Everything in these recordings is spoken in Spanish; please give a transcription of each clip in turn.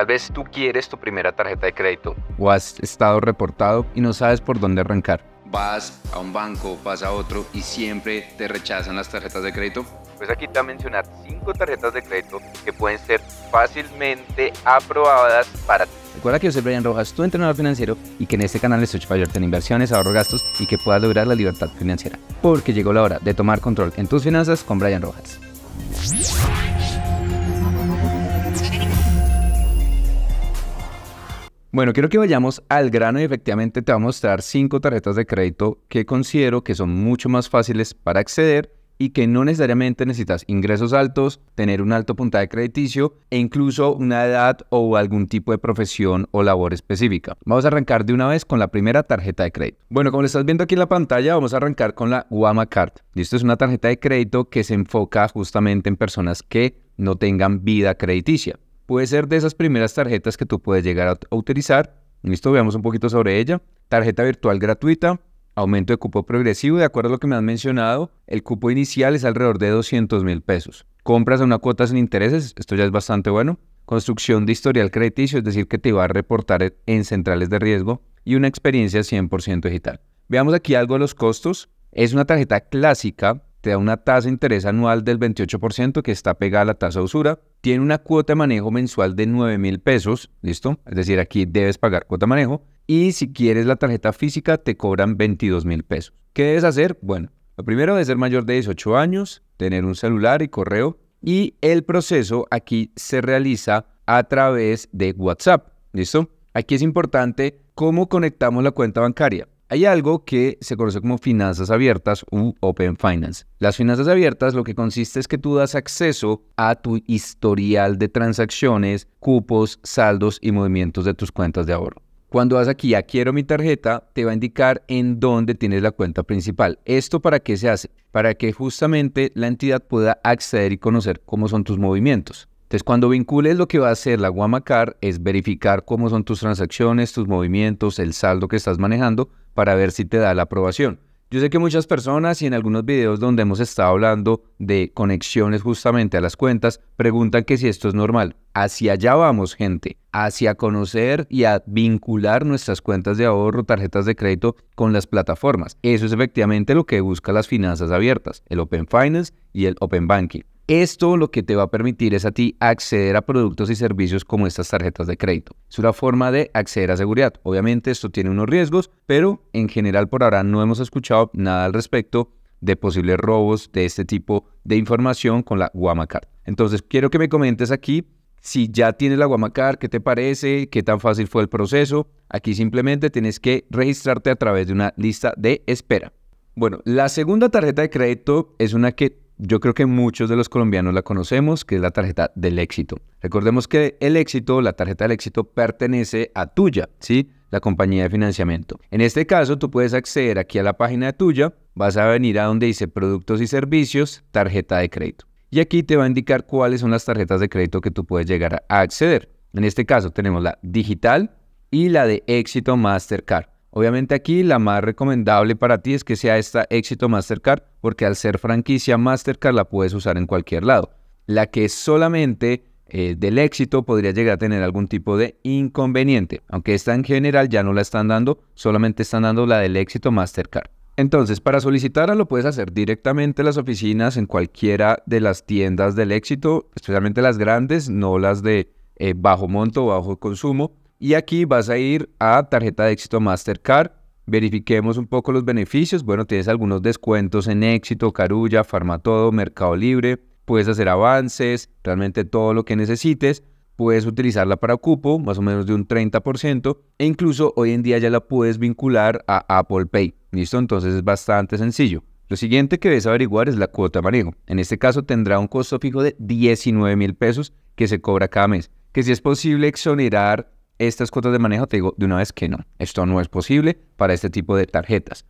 Tal vez tú quieres tu primera tarjeta de crédito. O has estado reportado y no sabes por dónde arrancar. Vas a un banco, vas a otro y siempre te rechazan las tarjetas de crédito. Pues aquí te voy a mencionar cinco tarjetas de crédito que pueden ser fácilmente aprobadas para ti. Recuerda que yo soy Brian Rojas, tu entrenador financiero, y que en este canal estoy para ayudarte en inversiones, ahorro gastos y que puedas lograr la libertad financiera. Porque llegó la hora de tomar control en tus finanzas con Brian Rojas. Bueno, quiero que vayamos al grano y efectivamente te voy a mostrar cinco tarjetas de crédito que considero que son mucho más fáciles para acceder y que no necesariamente necesitas ingresos altos, tener un alto puntaje crediticio e incluso una edad o algún tipo de profesión o labor específica. Vamos a arrancar de una vez con la primera tarjeta de crédito. Bueno, como lo estás viendo aquí en la pantalla, vamos a arrancar con la Guama Esta esto es una tarjeta de crédito que se enfoca justamente en personas que no tengan vida crediticia. Puede ser de esas primeras tarjetas que tú puedes llegar a utilizar. Listo, veamos un poquito sobre ella. Tarjeta virtual gratuita, aumento de cupo progresivo, de acuerdo a lo que me han mencionado, el cupo inicial es alrededor de 200 mil pesos. Compras a una cuota sin intereses, esto ya es bastante bueno. Construcción de historial crediticio, es decir, que te va a reportar en centrales de riesgo y una experiencia 100% digital. Veamos aquí algo de los costos. Es una tarjeta clásica te da una tasa de interés anual del 28% que está pegada a la tasa de usura. Tiene una cuota de manejo mensual de 9 mil pesos, ¿listo? Es decir, aquí debes pagar cuota de manejo. Y si quieres la tarjeta física, te cobran 22 mil pesos. ¿Qué debes hacer? Bueno, lo primero es ser mayor de 18 años, tener un celular y correo. Y el proceso aquí se realiza a través de WhatsApp, ¿listo? Aquí es importante cómo conectamos la cuenta bancaria. Hay algo que se conoce como finanzas abiertas u Open Finance. Las finanzas abiertas lo que consiste es que tú das acceso a tu historial de transacciones, cupos, saldos y movimientos de tus cuentas de ahorro. Cuando vas aquí a quiero mi tarjeta, te va a indicar en dónde tienes la cuenta principal. ¿Esto para qué se hace? Para que justamente la entidad pueda acceder y conocer cómo son tus movimientos. Entonces, cuando vincules lo que va a hacer la Guamacar es verificar cómo son tus transacciones, tus movimientos, el saldo que estás manejando para ver si te da la aprobación. Yo sé que muchas personas y en algunos videos donde hemos estado hablando de conexiones justamente a las cuentas, preguntan que si esto es normal. Hacia allá vamos, gente, hacia conocer y a vincular nuestras cuentas de ahorro, tarjetas de crédito con las plataformas. Eso es efectivamente lo que buscan las finanzas abiertas, el Open Finance y el Open Banking. Esto lo que te va a permitir es a ti acceder a productos y servicios como estas tarjetas de crédito. Es una forma de acceder a seguridad. Obviamente esto tiene unos riesgos, pero en general por ahora no hemos escuchado nada al respecto de posibles robos de este tipo de información con la Guamacard. Entonces quiero que me comentes aquí si ya tienes la Guamacar, ¿qué te parece? ¿Qué tan fácil fue el proceso? Aquí simplemente tienes que registrarte a través de una lista de espera. Bueno, la segunda tarjeta de crédito es una que yo creo que muchos de los colombianos la conocemos, que es la tarjeta del éxito. Recordemos que el éxito, la tarjeta del éxito, pertenece a Tuya, ¿sí? La compañía de financiamiento. En este caso, tú puedes acceder aquí a la página de Tuya, vas a venir a donde dice productos y servicios, tarjeta de crédito. Y aquí te va a indicar cuáles son las tarjetas de crédito que tú puedes llegar a acceder. En este caso tenemos la digital y la de éxito Mastercard. Obviamente aquí la más recomendable para ti es que sea esta éxito Mastercard porque al ser franquicia Mastercard la puedes usar en cualquier lado. La que solamente eh, del éxito podría llegar a tener algún tipo de inconveniente. Aunque esta en general ya no la están dando, solamente están dando la del éxito Mastercard. Entonces, para solicitarla lo puedes hacer directamente en las oficinas, en cualquiera de las tiendas del éxito, especialmente las grandes, no las de eh, bajo monto, o bajo consumo, y aquí vas a ir a tarjeta de éxito Mastercard. Verifiquemos un poco los beneficios. Bueno, tienes algunos descuentos en éxito, Carulla, Farmatodo, Mercado Libre. Puedes hacer avances, realmente todo lo que necesites. Puedes utilizarla para cupo, más o menos de un 30%. E incluso hoy en día ya la puedes vincular a Apple Pay. ¿Listo? Entonces es bastante sencillo. Lo siguiente que debes averiguar es la cuota de manejo. En este caso tendrá un costo fijo de 19 mil pesos que se cobra cada mes. Que si es posible exonerar estas cuotas de manejo, te digo de una vez que no, esto no es posible para este tipo de tarjetas.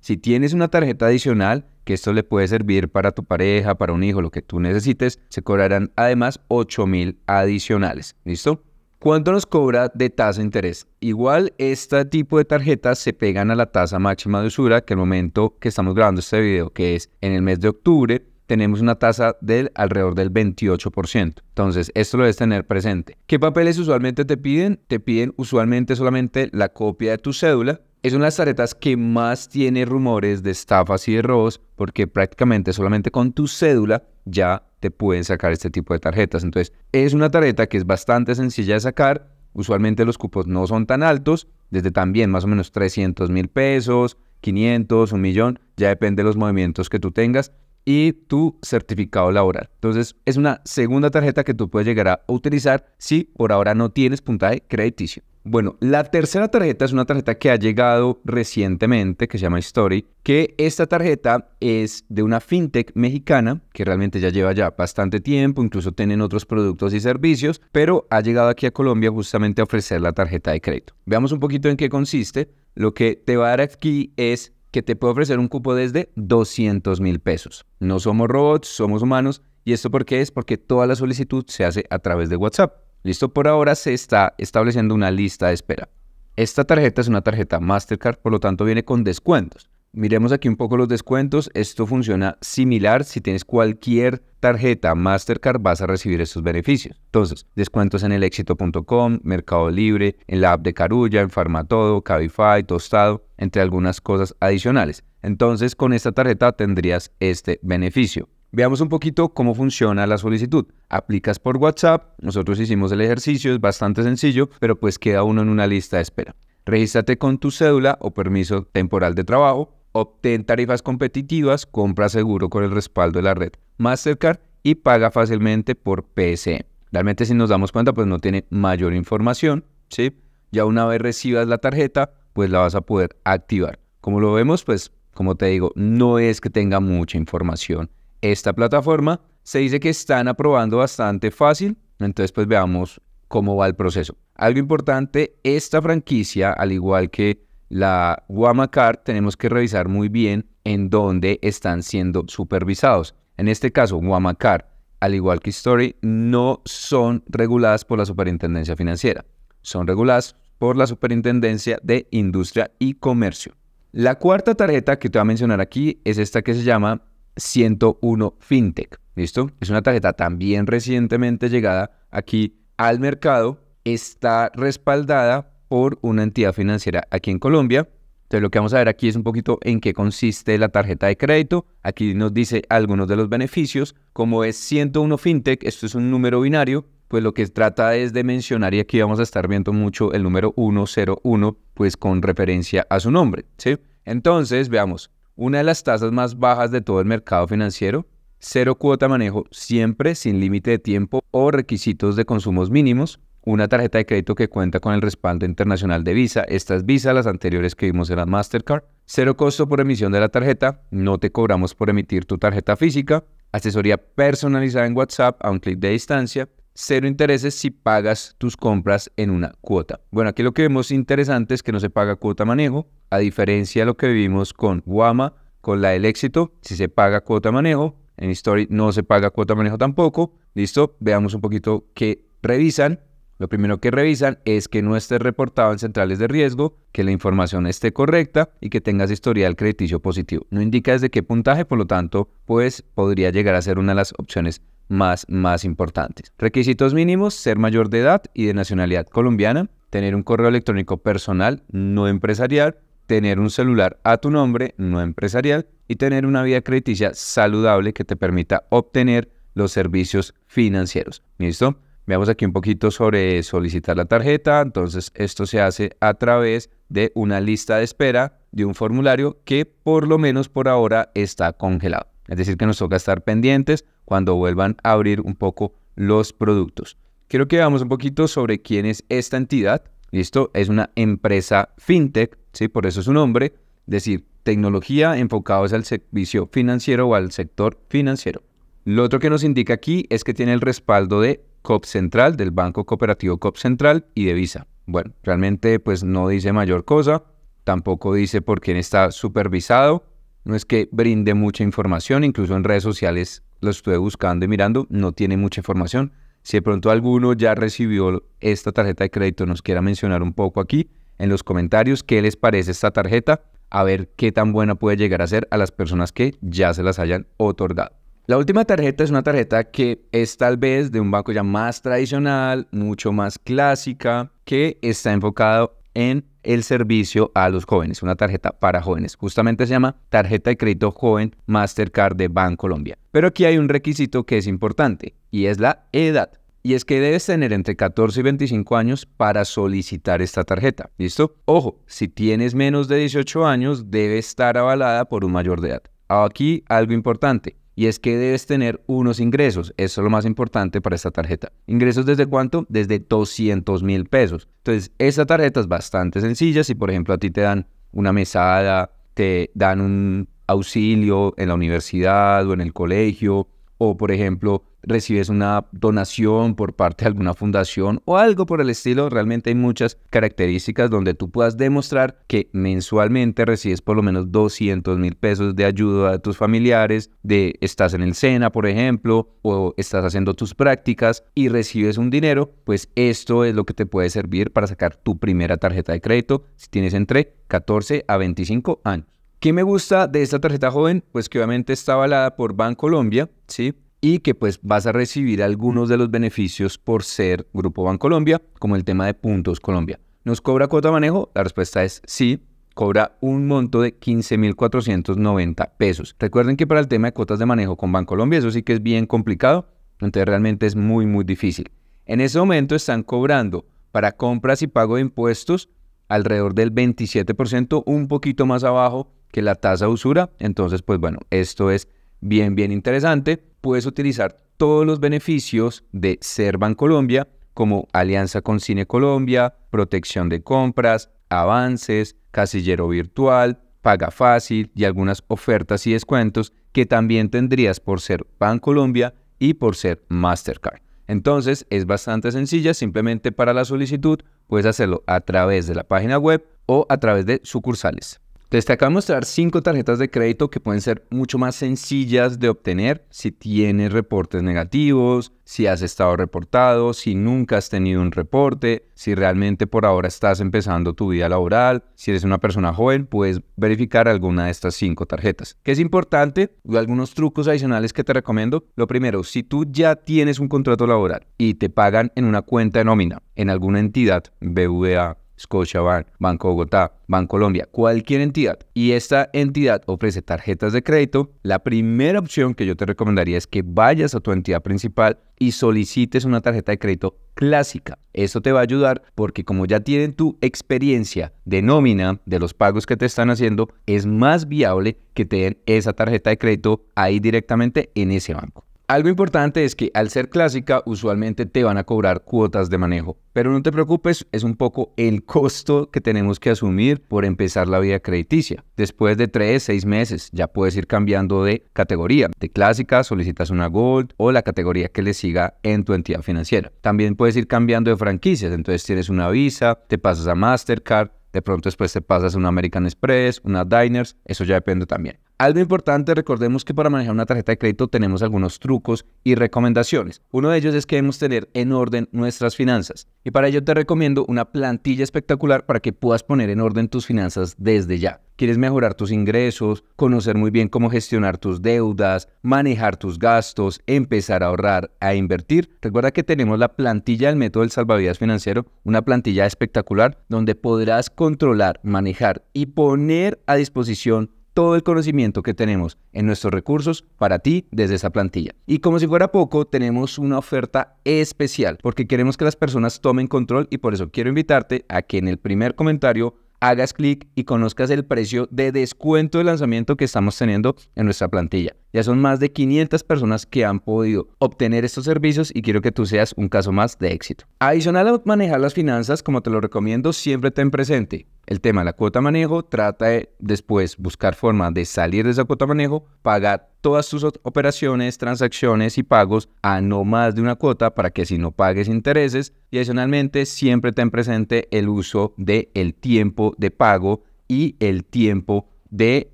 Si tienes una tarjeta adicional, que esto le puede servir para tu pareja, para un hijo, lo que tú necesites, se cobrarán además 8 mil adicionales. ¿Listo? ¿Cuánto nos cobra de tasa de interés? Igual, este tipo de tarjetas se pegan a la tasa máxima de usura que el momento que estamos grabando este video, que es en el mes de octubre, tenemos una tasa del alrededor del 28%. Entonces, esto lo debes tener presente. ¿Qué papeles usualmente te piden? Te piden usualmente solamente la copia de tu cédula. Es una de las tarjetas que más tiene rumores de estafas y de robos porque prácticamente solamente con tu cédula ya te pueden sacar este tipo de tarjetas. Entonces, es una tarjeta que es bastante sencilla de sacar. Usualmente los cupos no son tan altos, desde también más o menos 300 mil pesos, 500, un millón, ya depende de los movimientos que tú tengas y tu certificado laboral. Entonces, es una segunda tarjeta que tú puedes llegar a utilizar si por ahora no tienes puntaje crediticio. Bueno, la tercera tarjeta es una tarjeta que ha llegado recientemente, que se llama Story, que esta tarjeta es de una fintech mexicana, que realmente ya lleva ya bastante tiempo, incluso tienen otros productos y servicios, pero ha llegado aquí a Colombia justamente a ofrecer la tarjeta de crédito. Veamos un poquito en qué consiste. Lo que te va a dar aquí es que te puede ofrecer un cupo desde 200 mil pesos. No somos robots, somos humanos. ¿Y esto por qué es? Porque toda la solicitud se hace a través de WhatsApp. Listo, por ahora se está estableciendo una lista de espera. Esta tarjeta es una tarjeta Mastercard, por lo tanto viene con descuentos. Miremos aquí un poco los descuentos. Esto funciona similar. Si tienes cualquier tarjeta Mastercard vas a recibir estos beneficios. Entonces, descuentos en el éxito.com, Mercado Libre, en la app de Carulla, en Farmatodo, Cabify, Tostado, entre algunas cosas adicionales. Entonces, con esta tarjeta tendrías este beneficio. Veamos un poquito cómo funciona la solicitud. Aplicas por WhatsApp, nosotros hicimos el ejercicio, es bastante sencillo, pero pues queda uno en una lista de espera. Regístrate con tu cédula o permiso temporal de trabajo, Obtén tarifas competitivas, compra seguro con el respaldo de la red Mastercard y paga fácilmente por PSE. Realmente si nos damos cuenta, pues no tiene mayor información, ¿sí? Ya una vez recibas la tarjeta, pues la vas a poder activar. Como lo vemos, pues como te digo, no es que tenga mucha información. Esta plataforma se dice que están aprobando bastante fácil, entonces pues veamos cómo va el proceso. Algo importante, esta franquicia, al igual que la Wamacard tenemos que revisar muy bien en dónde están siendo supervisados. En este caso, Wamacard, al igual que Story, no son reguladas por la Superintendencia Financiera, son reguladas por la Superintendencia de Industria y Comercio. La cuarta tarjeta que te voy a mencionar aquí es esta que se llama 101 FinTech. ¿Listo? Es una tarjeta también recientemente llegada aquí al mercado. Está respaldada por una entidad financiera aquí en Colombia. Entonces lo que vamos a ver aquí es un poquito en qué consiste la tarjeta de crédito. Aquí nos dice algunos de los beneficios. Como es 101 FinTech, esto es un número binario, pues lo que trata es de mencionar, y aquí vamos a estar viendo mucho el número 101, pues con referencia a su nombre. ¿sí? Entonces, veamos, una de las tasas más bajas de todo el mercado financiero, cero cuota manejo siempre sin límite de tiempo o requisitos de consumos mínimos, una tarjeta de crédito que cuenta con el respaldo internacional de Visa. Estas visas, las anteriores que vimos eran Mastercard. Cero costo por emisión de la tarjeta. No te cobramos por emitir tu tarjeta física. Asesoría personalizada en WhatsApp a un clic de distancia. Cero intereses si pagas tus compras en una cuota. Bueno, aquí lo que vemos interesante es que no se paga cuota manejo, a diferencia de lo que vivimos con Guama, con la del éxito, si se paga cuota manejo. En history no se paga cuota manejo tampoco. Listo, veamos un poquito qué revisan. Lo primero que revisan es que no estés reportado en centrales de riesgo, que la información esté correcta y que tengas historial crediticio positivo. No indica desde qué puntaje, por lo tanto, pues podría llegar a ser una de las opciones más, más importantes. Requisitos mínimos, ser mayor de edad y de nacionalidad colombiana, tener un correo electrónico personal, no empresarial, tener un celular a tu nombre, no empresarial, y tener una vida crediticia saludable que te permita obtener los servicios financieros. ¿Listo? Veamos aquí un poquito sobre solicitar la tarjeta. Entonces, esto se hace a través de una lista de espera de un formulario que por lo menos por ahora está congelado. Es decir, que nos toca estar pendientes cuando vuelvan a abrir un poco los productos. Quiero que veamos un poquito sobre quién es esta entidad. Listo, es una empresa fintech, ¿sí? por eso es su nombre, es decir, tecnología enfocada al servicio financiero o al sector financiero. Lo otro que nos indica aquí es que tiene el respaldo de COP Central, del Banco Cooperativo COP Central y de Visa. Bueno, realmente pues no dice mayor cosa, tampoco dice por quién está supervisado, no es que brinde mucha información, incluso en redes sociales lo estuve buscando y mirando, no tiene mucha información. Si de pronto alguno ya recibió esta tarjeta de crédito, nos quiera mencionar un poco aquí en los comentarios qué les parece esta tarjeta, a ver qué tan buena puede llegar a ser a las personas que ya se las hayan otorgado. La última tarjeta es una tarjeta que es tal vez de un banco ya más tradicional, mucho más clásica, que está enfocado en el servicio a los jóvenes, una tarjeta para jóvenes. Justamente se llama Tarjeta de Crédito Joven Mastercard de Colombia. Pero aquí hay un requisito que es importante y es la edad. Y es que debes tener entre 14 y 25 años para solicitar esta tarjeta. ¿Listo? Ojo, si tienes menos de 18 años, debe estar avalada por un mayor de edad. Aquí algo importante y es que debes tener unos ingresos. Eso es lo más importante para esta tarjeta. ¿Ingresos desde cuánto? Desde 200 mil pesos. Entonces, esta tarjeta es bastante sencilla. Si, por ejemplo, a ti te dan una mesada, te dan un auxilio en la universidad o en el colegio, o, por ejemplo, recibes una donación por parte de alguna fundación o algo por el estilo. Realmente hay muchas características donde tú puedas demostrar que mensualmente recibes por lo menos 200 mil pesos de ayuda de tus familiares, de estás en el SENA, por ejemplo, o estás haciendo tus prácticas y recibes un dinero, pues esto es lo que te puede servir para sacar tu primera tarjeta de crédito si tienes entre 14 a 25 años. ¿Qué me gusta de esta tarjeta joven? Pues que obviamente está avalada por Colombia ¿sí? y que pues vas a recibir algunos de los beneficios por ser Grupo Bancolombia, como el tema de puntos Colombia. ¿Nos cobra cuota de manejo? La respuesta es sí, cobra un monto de 15.490 pesos. Recuerden que para el tema de cuotas de manejo con Bancolombia, eso sí que es bien complicado, entonces realmente es muy, muy difícil. En ese momento están cobrando para compras y pago de impuestos alrededor del 27%, un poquito más abajo que la tasa de usura. Entonces, pues bueno, esto es bien, bien interesante puedes utilizar todos los beneficios de ser Bancolombia, como alianza con Cine Colombia, protección de compras, avances, casillero virtual, paga fácil y algunas ofertas y descuentos que también tendrías por ser Bancolombia y por ser Mastercard. Entonces es bastante sencilla, simplemente para la solicitud puedes hacerlo a través de la página web o a través de sucursales te acabo de mostrar cinco tarjetas de crédito que pueden ser mucho más sencillas de obtener si tienes reportes negativos, si has estado reportado, si nunca has tenido un reporte, si realmente por ahora estás empezando tu vida laboral, si eres una persona joven, puedes verificar alguna de estas cinco tarjetas. ¿Qué es importante? Algunos trucos adicionales que te recomiendo. Lo primero, si tú ya tienes un contrato laboral y te pagan en una cuenta de nómina, en alguna entidad, BVA, Scotiabank, Banco Bogotá, Banco Colombia, cualquier entidad, y esta entidad ofrece tarjetas de crédito, la primera opción que yo te recomendaría es que vayas a tu entidad principal y solicites una tarjeta de crédito clásica. Esto te va a ayudar porque como ya tienen tu experiencia de nómina de los pagos que te están haciendo, es más viable que te den esa tarjeta de crédito ahí directamente en ese banco. Algo importante es que al ser clásica usualmente te van a cobrar cuotas de manejo, pero no te preocupes, es un poco el costo que tenemos que asumir por empezar la vida crediticia. Después de tres, 6 meses ya puedes ir cambiando de categoría. De clásica solicitas una gold o la categoría que le siga en tu entidad financiera. También puedes ir cambiando de franquicias, entonces tienes una Visa, te pasas a Mastercard, de pronto después te pasas a una American Express, una Diners, eso ya depende también. Algo importante, recordemos que para manejar una tarjeta de crédito tenemos algunos trucos y recomendaciones. Uno de ellos es que debemos tener en orden nuestras finanzas. Y para ello te recomiendo una plantilla espectacular para que puedas poner en orden tus finanzas desde ya. ¿Quieres mejorar tus ingresos, conocer muy bien cómo gestionar tus deudas, manejar tus gastos, empezar a ahorrar, a invertir? Recuerda que tenemos la plantilla del método del salvavidas financiero, una plantilla espectacular donde podrás controlar, manejar y poner a disposición todo el conocimiento que tenemos en nuestros recursos para ti desde esa plantilla. Y como si fuera poco, tenemos una oferta especial porque queremos que las personas tomen control y por eso quiero invitarte a que en el primer comentario hagas clic y conozcas el precio de descuento de lanzamiento que estamos teniendo en nuestra plantilla. Ya son más de 500 personas que han podido obtener estos servicios y quiero que tú seas un caso más de éxito. Adicional a manejar las finanzas, como te lo recomiendo, siempre ten presente el tema de la cuota manejo, trata de después buscar forma de salir de esa cuota manejo, pagar todas tus operaciones, transacciones y pagos a no más de una cuota para que si no pagues intereses y adicionalmente siempre ten presente el uso del el tiempo de pago y el tiempo de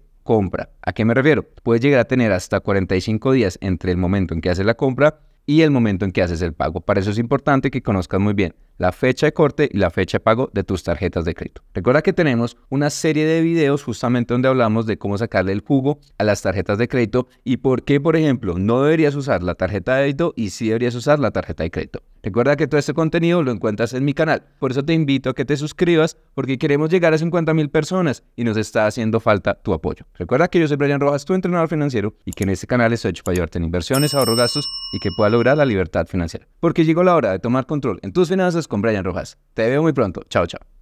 compra. ¿A qué me refiero? Puedes llegar a tener hasta 45 días entre el momento en que haces la compra y el momento en que haces el pago. Para eso es importante que conozcas muy bien la fecha de corte y la fecha de pago de tus tarjetas de crédito. Recuerda que tenemos una serie de videos justamente donde hablamos de cómo sacarle el jugo a las tarjetas de crédito y por qué, por ejemplo, no deberías usar la tarjeta de débito y sí deberías usar la tarjeta de crédito. Recuerda que todo este contenido lo encuentras en mi canal. Por eso te invito a que te suscribas porque queremos llegar a 50.000 mil personas y nos está haciendo falta tu apoyo. Recuerda que yo soy Brian Rojas, tu entrenador financiero, y que en este canal estoy hecho para ayudarte en inversiones, ahorro gastos y que puedas lograr la libertad financiera. Porque llegó la hora de tomar control en tus finanzas con Brian Rojas. Te veo muy pronto. Chao, chao.